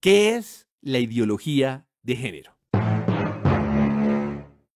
¿Qué es la ideología de género?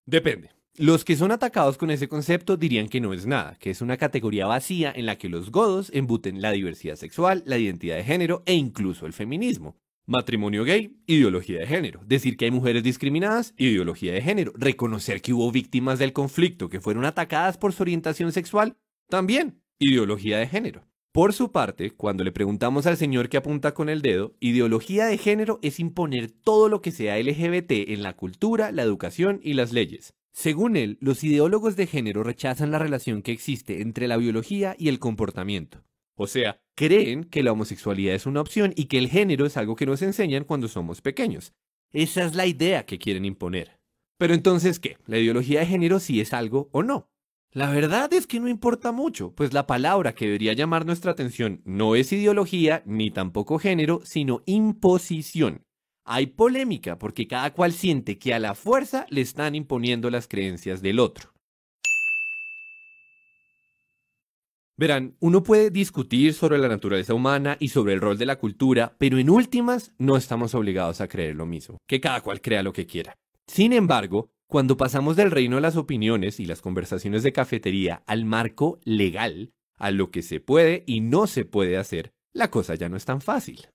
Depende. Los que son atacados con ese concepto dirían que no es nada, que es una categoría vacía en la que los godos embuten la diversidad sexual, la identidad de género e incluso el feminismo. Matrimonio gay, ideología de género. Decir que hay mujeres discriminadas, ideología de género. Reconocer que hubo víctimas del conflicto que fueron atacadas por su orientación sexual, también ideología de género. Por su parte, cuando le preguntamos al señor que apunta con el dedo, ideología de género es imponer todo lo que sea LGBT en la cultura, la educación y las leyes. Según él, los ideólogos de género rechazan la relación que existe entre la biología y el comportamiento. O sea, creen que la homosexualidad es una opción y que el género es algo que nos enseñan cuando somos pequeños. Esa es la idea que quieren imponer. Pero entonces, ¿qué? ¿La ideología de género sí es algo o no? La verdad es que no importa mucho, pues la palabra que debería llamar nuestra atención no es ideología ni tampoco género, sino imposición. Hay polémica porque cada cual siente que a la fuerza le están imponiendo las creencias del otro. Verán, uno puede discutir sobre la naturaleza humana y sobre el rol de la cultura, pero en últimas no estamos obligados a creer lo mismo, que cada cual crea lo que quiera. Sin embargo, cuando pasamos del reino de las opiniones y las conversaciones de cafetería al marco legal, a lo que se puede y no se puede hacer, la cosa ya no es tan fácil.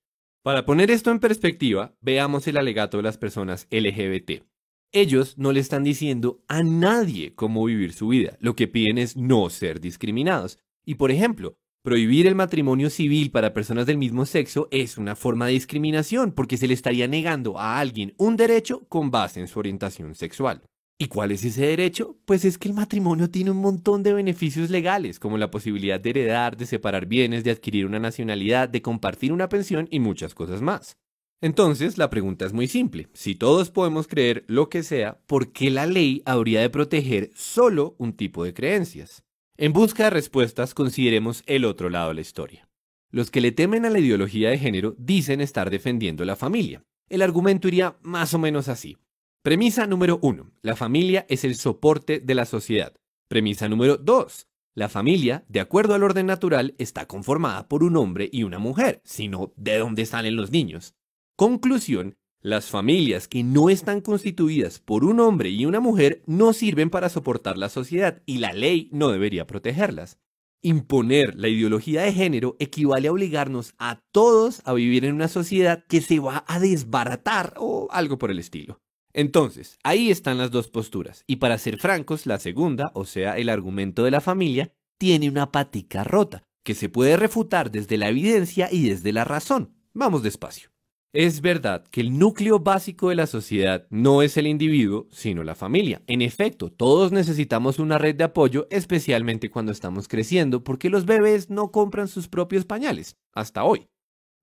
Para poner esto en perspectiva, veamos el alegato de las personas LGBT. Ellos no le están diciendo a nadie cómo vivir su vida, lo que piden es no ser discriminados. Y por ejemplo, Prohibir el matrimonio civil para personas del mismo sexo es una forma de discriminación porque se le estaría negando a alguien un derecho con base en su orientación sexual. ¿Y cuál es ese derecho? Pues es que el matrimonio tiene un montón de beneficios legales, como la posibilidad de heredar, de separar bienes, de adquirir una nacionalidad, de compartir una pensión y muchas cosas más. Entonces, la pregunta es muy simple. Si todos podemos creer lo que sea, ¿por qué la ley habría de proteger solo un tipo de creencias? En busca de respuestas, consideremos el otro lado de la historia. Los que le temen a la ideología de género dicen estar defendiendo la familia. El argumento iría más o menos así. Premisa número 1. La familia es el soporte de la sociedad. Premisa número 2. La familia, de acuerdo al orden natural, está conformada por un hombre y una mujer, sino de dónde salen los niños. Conclusión, las familias que no están constituidas por un hombre y una mujer no sirven para soportar la sociedad y la ley no debería protegerlas. Imponer la ideología de género equivale a obligarnos a todos a vivir en una sociedad que se va a desbaratar o algo por el estilo. Entonces, ahí están las dos posturas, y para ser francos, la segunda, o sea, el argumento de la familia, tiene una patica rota, que se puede refutar desde la evidencia y desde la razón. Vamos despacio. Es verdad que el núcleo básico de la sociedad no es el individuo, sino la familia. En efecto, todos necesitamos una red de apoyo, especialmente cuando estamos creciendo, porque los bebés no compran sus propios pañales, hasta hoy.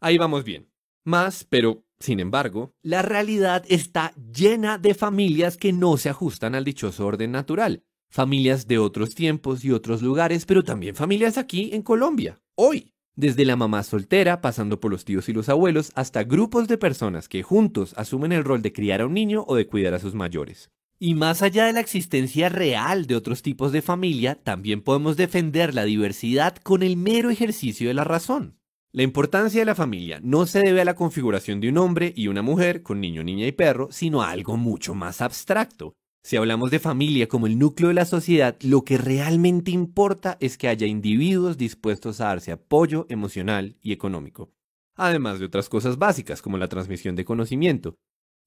Ahí vamos bien. Más, pero, sin embargo, la realidad está llena de familias que no se ajustan al dichoso orden natural. Familias de otros tiempos y otros lugares, pero también familias aquí en Colombia, hoy. Desde la mamá soltera, pasando por los tíos y los abuelos, hasta grupos de personas que juntos asumen el rol de criar a un niño o de cuidar a sus mayores. Y más allá de la existencia real de otros tipos de familia, también podemos defender la diversidad con el mero ejercicio de la razón. La importancia de la familia no se debe a la configuración de un hombre y una mujer con niño, niña y perro, sino a algo mucho más abstracto, si hablamos de familia como el núcleo de la sociedad, lo que realmente importa es que haya individuos dispuestos a darse apoyo emocional y económico, además de otras cosas básicas como la transmisión de conocimiento.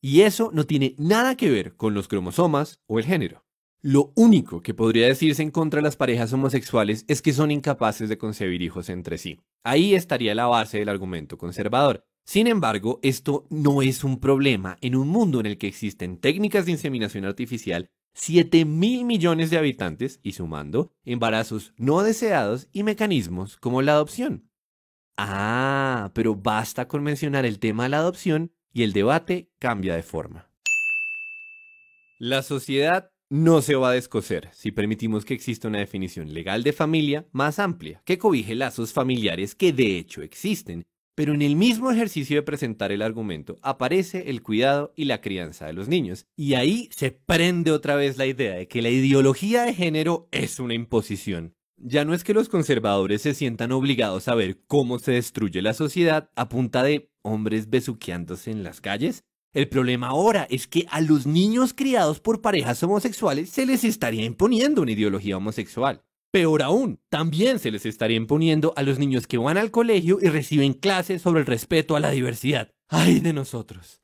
Y eso no tiene nada que ver con los cromosomas o el género. Lo único que podría decirse en contra de las parejas homosexuales es que son incapaces de concebir hijos entre sí. Ahí estaría la base del argumento conservador. Sin embargo, esto no es un problema en un mundo en el que existen técnicas de inseminación artificial, 7 mil millones de habitantes y sumando embarazos no deseados y mecanismos como la adopción. Ah, pero basta con mencionar el tema de la adopción y el debate cambia de forma. La sociedad no se va a descoser si permitimos que exista una definición legal de familia más amplia, que cobije lazos familiares que de hecho existen pero en el mismo ejercicio de presentar el argumento aparece el cuidado y la crianza de los niños. Y ahí se prende otra vez la idea de que la ideología de género es una imposición. Ya no es que los conservadores se sientan obligados a ver cómo se destruye la sociedad a punta de hombres besuqueándose en las calles. El problema ahora es que a los niños criados por parejas homosexuales se les estaría imponiendo una ideología homosexual. Peor aún, también se les estaría imponiendo a los niños que van al colegio y reciben clases sobre el respeto a la diversidad. ¡Ay de nosotros!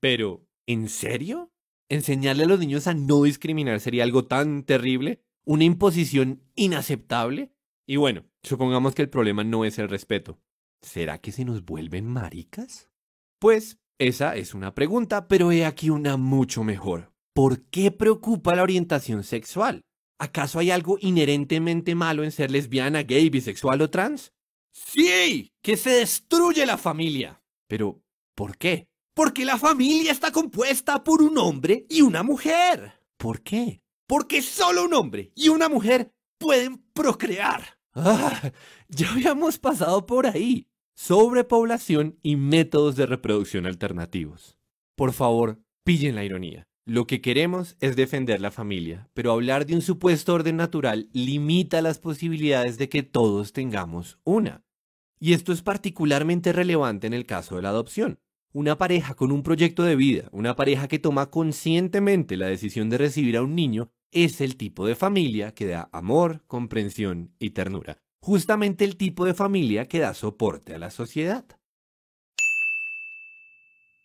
Pero, ¿en serio? ¿Enseñarle a los niños a no discriminar sería algo tan terrible? ¿Una imposición inaceptable? Y bueno, supongamos que el problema no es el respeto. ¿Será que se nos vuelven maricas? Pues esa es una pregunta, pero he aquí una mucho mejor. ¿Por qué preocupa la orientación sexual? ¿Acaso hay algo inherentemente malo en ser lesbiana, gay, bisexual o trans? Sí, que se destruye la familia. Pero, ¿por qué? Porque la familia está compuesta por un hombre y una mujer. ¿Por qué? Porque solo un hombre y una mujer pueden procrear. Ah, ya habíamos pasado por ahí. Sobrepoblación y métodos de reproducción alternativos. Por favor, pillen la ironía. Lo que queremos es defender la familia, pero hablar de un supuesto orden natural limita las posibilidades de que todos tengamos una. Y esto es particularmente relevante en el caso de la adopción. Una pareja con un proyecto de vida, una pareja que toma conscientemente la decisión de recibir a un niño, es el tipo de familia que da amor, comprensión y ternura. Justamente el tipo de familia que da soporte a la sociedad.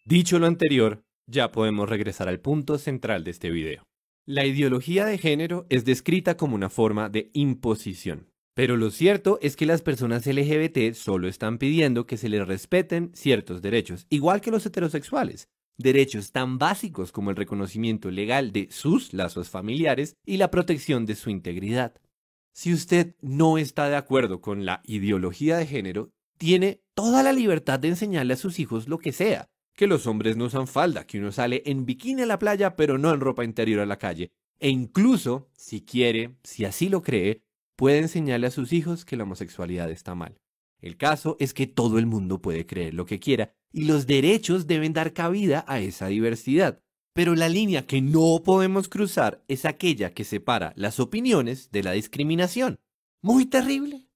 Dicho lo anterior, ya podemos regresar al punto central de este video. La ideología de género es descrita como una forma de imposición. Pero lo cierto es que las personas LGBT solo están pidiendo que se les respeten ciertos derechos, igual que los heterosexuales. Derechos tan básicos como el reconocimiento legal de sus lazos familiares y la protección de su integridad. Si usted no está de acuerdo con la ideología de género, tiene toda la libertad de enseñarle a sus hijos lo que sea, que los hombres no usan falda, que uno sale en bikini a la playa, pero no en ropa interior a la calle. E incluso, si quiere, si así lo cree, puede enseñarle a sus hijos que la homosexualidad está mal. El caso es que todo el mundo puede creer lo que quiera y los derechos deben dar cabida a esa diversidad. Pero la línea que no podemos cruzar es aquella que separa las opiniones de la discriminación. Muy terrible.